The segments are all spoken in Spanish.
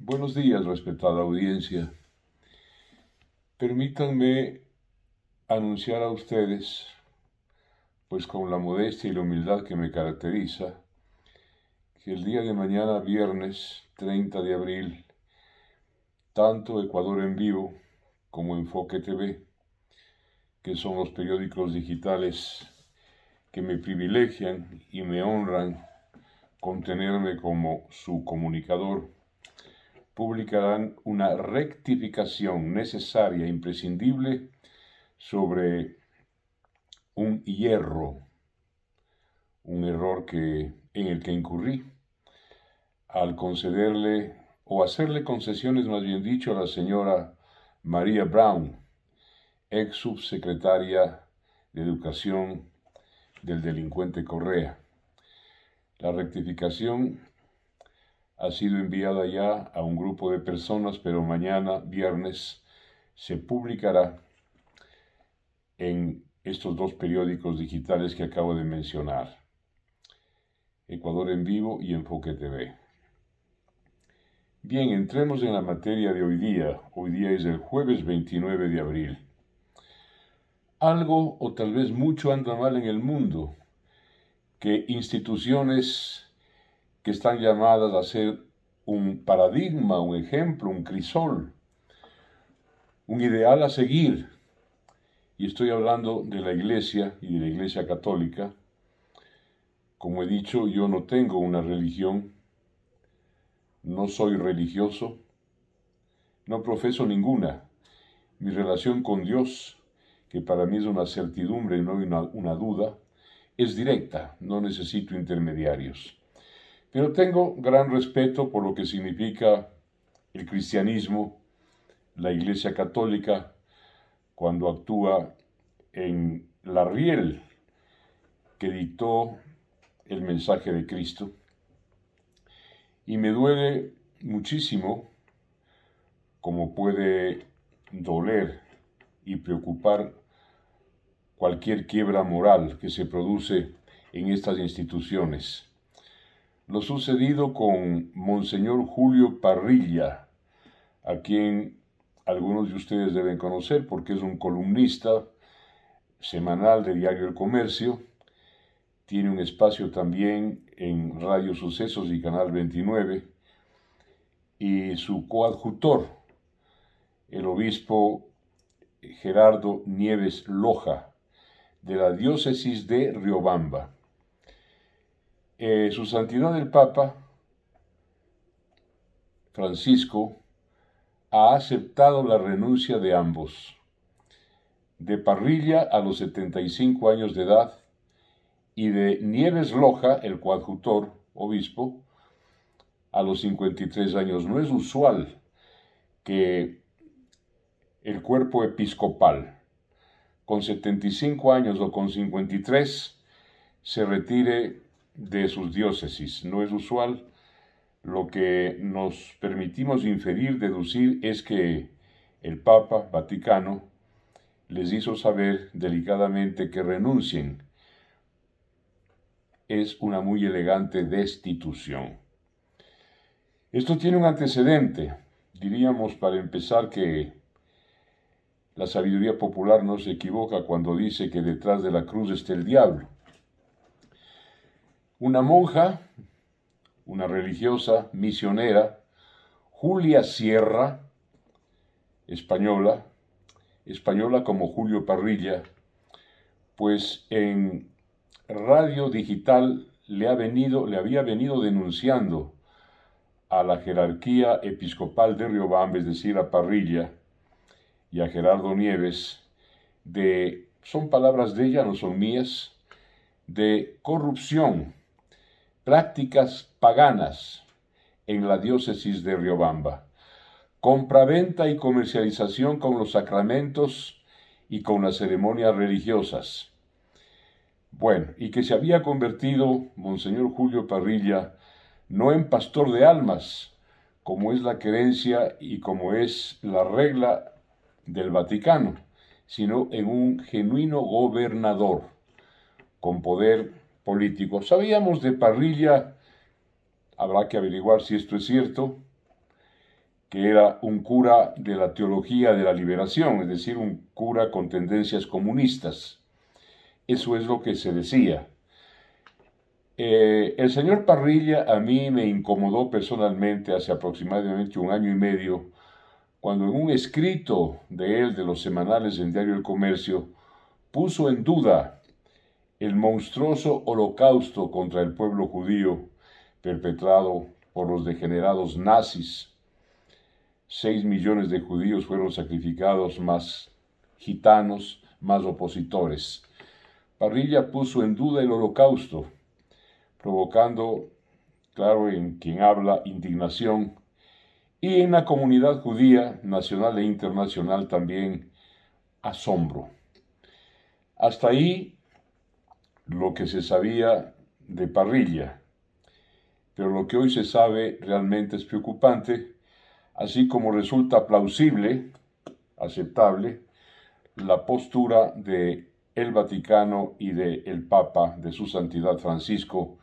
Buenos días, respetada audiencia. Permítanme anunciar a ustedes, pues con la modestia y la humildad que me caracteriza, que el día de mañana, viernes 30 de abril, tanto Ecuador en vivo como Enfoque TV, que son los periódicos digitales que me privilegian y me honran con tenerme como su comunicador, publicarán una rectificación necesaria e imprescindible sobre un hierro, un error que, en el que incurrí al concederle o hacerle concesiones, más bien dicho, a la señora María Brown, ex subsecretaria de Educación del delincuente Correa. La rectificación ha sido enviada ya a un grupo de personas, pero mañana, viernes, se publicará en estos dos periódicos digitales que acabo de mencionar, Ecuador en vivo y Enfoque TV. Bien, entremos en la materia de hoy día. Hoy día es el jueves 29 de abril. Algo o tal vez mucho anda mal en el mundo, que instituciones que están llamadas a ser un paradigma, un ejemplo, un crisol, un ideal a seguir. Y estoy hablando de la Iglesia y de la Iglesia católica. Como he dicho, yo no tengo una religión, no soy religioso, no profeso ninguna. Mi relación con Dios, que para mí es una certidumbre y no una, una duda, es directa, no necesito intermediarios. Pero tengo gran respeto por lo que significa el cristianismo, la Iglesia Católica, cuando actúa en la riel que dictó el mensaje de Cristo. Y me duele muchísimo, como puede doler y preocupar cualquier quiebra moral que se produce en estas instituciones lo sucedido con Monseñor Julio Parrilla, a quien algunos de ustedes deben conocer porque es un columnista semanal de Diario El Comercio, tiene un espacio también en Radio Sucesos y Canal 29, y su coadjutor, el obispo Gerardo Nieves Loja, de la diócesis de Riobamba. Eh, su santidad el Papa Francisco ha aceptado la renuncia de ambos, de Parrilla a los 75 años de edad y de Nieves Loja, el coadjutor, obispo, a los 53 años. No es usual que el cuerpo episcopal con 75 años o con 53 se retire de sus diócesis. No es usual. Lo que nos permitimos inferir, deducir, es que el Papa Vaticano les hizo saber delicadamente que renuncien. Es una muy elegante destitución. Esto tiene un antecedente. Diríamos para empezar que la sabiduría popular no se equivoca cuando dice que detrás de la cruz está el diablo. Una monja, una religiosa, misionera, Julia Sierra, española, española como Julio Parrilla, pues en Radio Digital le, ha venido, le había venido denunciando a la jerarquía episcopal de Riobamba, es decir, a Parrilla y a Gerardo Nieves, de, son palabras de ella, no son mías, de corrupción prácticas paganas en la diócesis de Riobamba, compraventa y comercialización con los sacramentos y con las ceremonias religiosas. Bueno, y que se había convertido Monseñor Julio Parrilla no en pastor de almas, como es la querencia y como es la regla del Vaticano, sino en un genuino gobernador, con poder político. Sabíamos de parrilla, habrá que averiguar si esto es cierto, que era un cura de la teología de la liberación, es decir, un cura con tendencias comunistas. Eso es lo que se decía. Eh, el señor Parrilla a mí me incomodó personalmente hace aproximadamente un año y medio, cuando en un escrito de él de los semanales del Diario El Comercio puso en duda el monstruoso holocausto contra el pueblo judío perpetrado por los degenerados nazis. Seis millones de judíos fueron sacrificados, más gitanos, más opositores. Parrilla puso en duda el holocausto, provocando, claro, en quien habla, indignación, y en la comunidad judía, nacional e internacional también, asombro. Hasta ahí lo que se sabía de parrilla, pero lo que hoy se sabe realmente es preocupante, así como resulta plausible, aceptable, la postura de el Vaticano y de el Papa de su Santidad Francisco,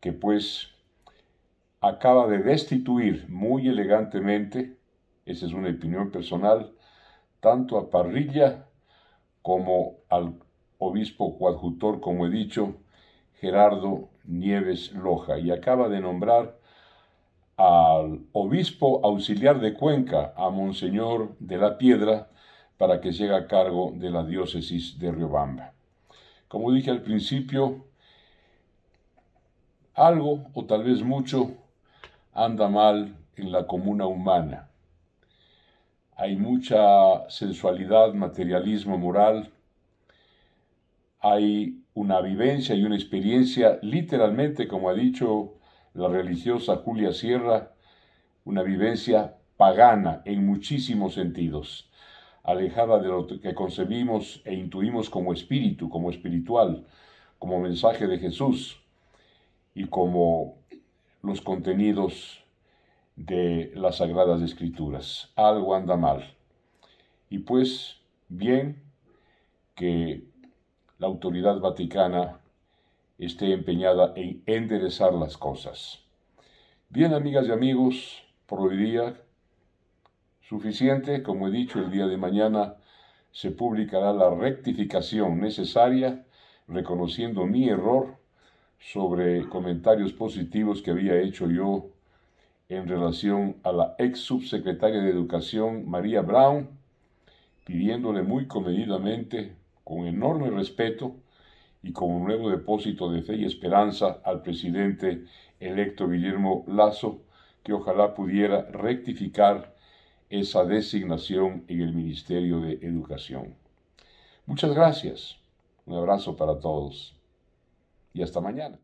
que pues acaba de destituir muy elegantemente, esa es una opinión personal, tanto a Parrilla como al obispo coadjutor, como he dicho, Gerardo Nieves Loja, y acaba de nombrar al obispo auxiliar de Cuenca, a Monseñor de la Piedra, para que llegue a cargo de la diócesis de Riobamba. Como dije al principio, algo o tal vez mucho anda mal en la comuna humana. Hay mucha sensualidad, materialismo moral, hay una vivencia y una experiencia, literalmente, como ha dicho la religiosa Julia Sierra, una vivencia pagana en muchísimos sentidos, alejada de lo que concebimos e intuimos como espíritu, como espiritual, como mensaje de Jesús y como los contenidos de las sagradas escrituras. Algo anda mal. Y pues bien que la autoridad vaticana esté empeñada en enderezar las cosas. Bien, amigas y amigos, por hoy día suficiente, como he dicho, el día de mañana se publicará la rectificación necesaria, reconociendo mi error sobre comentarios positivos que había hecho yo en relación a la ex subsecretaria de Educación, María Brown, pidiéndole muy comedidamente con enorme respeto y con un nuevo depósito de fe y esperanza al presidente electo Guillermo Lazo, que ojalá pudiera rectificar esa designación en el Ministerio de Educación. Muchas gracias. Un abrazo para todos y hasta mañana.